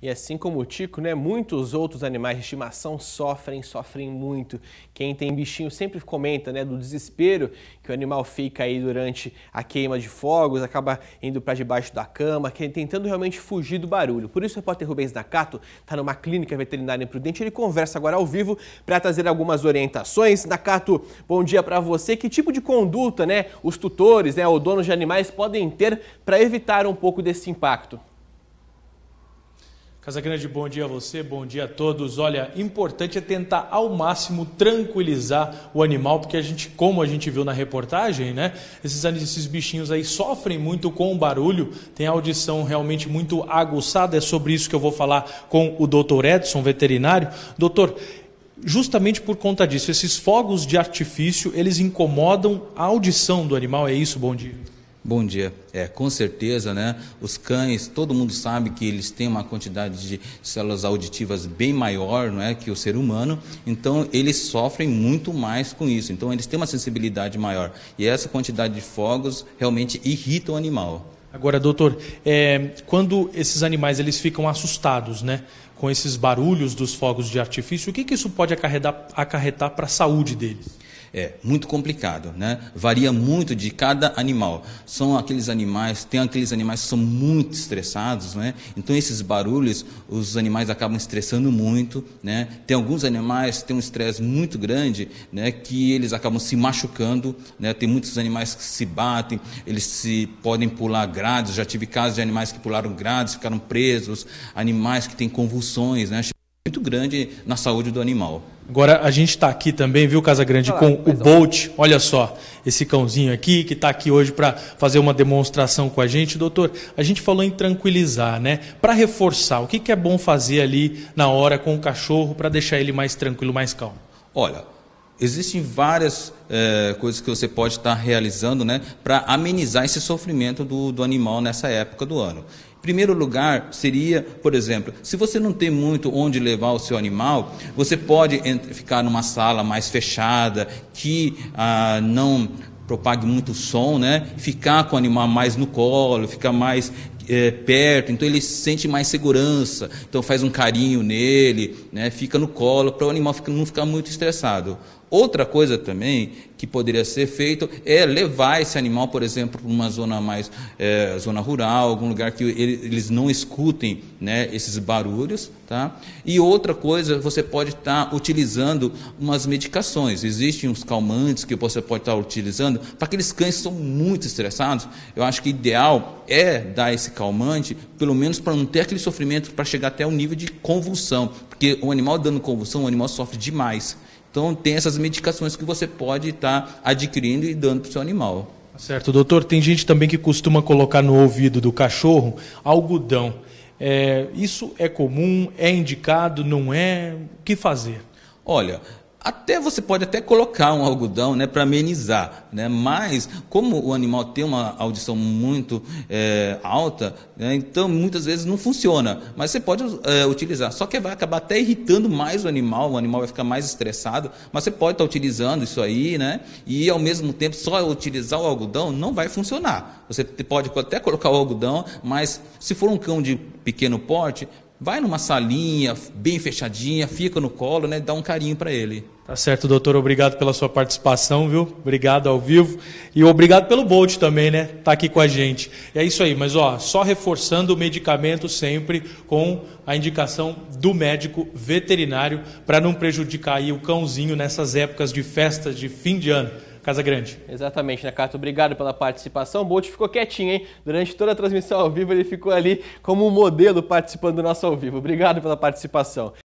E assim como o tico, né, muitos outros animais de estimação sofrem, sofrem muito. Quem tem bichinho sempre comenta, né, do desespero que o animal fica aí durante a queima de fogos, acaba indo para debaixo da cama, tentando realmente fugir do barulho. Por isso o repórter Rubens Nakato está numa clínica veterinária em Prudente, ele conversa agora ao vivo para trazer algumas orientações. Nakato, bom dia para você. Que tipo de conduta, né, os tutores, né, ou donos de animais podem ter para evitar um pouco desse impacto? Casa Grande, bom dia a você, bom dia a todos. Olha, importante é tentar ao máximo tranquilizar o animal, porque a gente, como a gente viu na reportagem, né? Esses, esses bichinhos aí sofrem muito com o barulho, tem audição realmente muito aguçada. É sobre isso que eu vou falar com o doutor Edson, veterinário. Doutor, justamente por conta disso, esses fogos de artifício, eles incomodam a audição do animal, é isso? Bom dia. Bom dia. É, com certeza, né? Os cães, todo mundo sabe que eles têm uma quantidade de células auditivas bem maior, não é, que o ser humano. Então, eles sofrem muito mais com isso. Então, eles têm uma sensibilidade maior. E essa quantidade de fogos realmente irrita o animal. Agora, doutor, é, quando esses animais eles ficam assustados, né, com esses barulhos dos fogos de artifício, o que, que isso pode acarretar, acarretar para a saúde deles? É muito complicado, né? Varia muito de cada animal. São aqueles animais, tem aqueles animais que são muito estressados, né? Então esses barulhos, os animais acabam estressando muito, né? Tem alguns animais que têm um estresse muito grande, né? Que eles acabam se machucando, né? Tem muitos animais que se batem, eles se podem pular grades. Já tive casos de animais que pularam grades, ficaram presos, animais que têm convulsões, né? muito grande na saúde do animal. Agora a gente está aqui também, viu, Casa Grande, ah, com o Bolt. Olha só, esse cãozinho aqui que está aqui hoje para fazer uma demonstração com a gente. Doutor, a gente falou em tranquilizar, né? Para reforçar, o que, que é bom fazer ali na hora com o cachorro para deixar ele mais tranquilo, mais calmo? Olha, existem várias é, coisas que você pode estar tá realizando né, para amenizar esse sofrimento do, do animal nessa época do ano. Primeiro lugar seria, por exemplo, se você não tem muito onde levar o seu animal, você pode ficar numa sala mais fechada, que ah, não propague muito som, né? Ficar com o animal mais no colo, ficar mais é, perto, então ele sente mais segurança, então faz um carinho nele, né? Fica no colo para o animal não ficar muito estressado. Outra coisa também que poderia ser feito é levar esse animal, por exemplo, para uma zona mais é, zona rural, algum lugar que ele, eles não escutem né, esses barulhos, tá? E outra coisa, você pode estar tá utilizando umas medicações. Existem uns calmantes que você pode estar tá utilizando para aqueles cães que são muito estressados. Eu acho que ideal é dar esse calmante, pelo menos para não ter aquele sofrimento, para chegar até o nível de convulsão, porque o animal dando convulsão, o animal sofre demais. Então, tem essas medicações que você pode estar tá adquirindo e dando para o seu animal. Tá certo, doutor. Tem gente também que costuma colocar no ouvido do cachorro algodão. É, isso é comum? É indicado? Não é? O que fazer? Olha, até você pode até colocar um algodão né, para amenizar, né? mas como o animal tem uma audição muito é, alta, né, então muitas vezes não funciona. Mas você pode é, utilizar, só que vai acabar até irritando mais o animal, o animal vai ficar mais estressado, mas você pode estar tá utilizando isso aí, né? E ao mesmo tempo, só utilizar o algodão não vai funcionar. Você pode até colocar o algodão, mas se for um cão de pequeno porte, Vai numa salinha bem fechadinha, fica no colo, né? Dá um carinho para ele. Tá certo, doutor. Obrigado pela sua participação, viu? Obrigado ao vivo. E obrigado pelo Bolt também, né? Tá aqui com a gente. E é isso aí, mas ó, só reforçando o medicamento sempre com a indicação do médico veterinário para não prejudicar aí o cãozinho nessas épocas de festas de fim de ano. Casa Grande. Exatamente, Nakato. Né, Obrigado pela participação. O Bolt ficou quietinho, hein? Durante toda a transmissão ao vivo, ele ficou ali como um modelo participando do nosso ao vivo. Obrigado pela participação.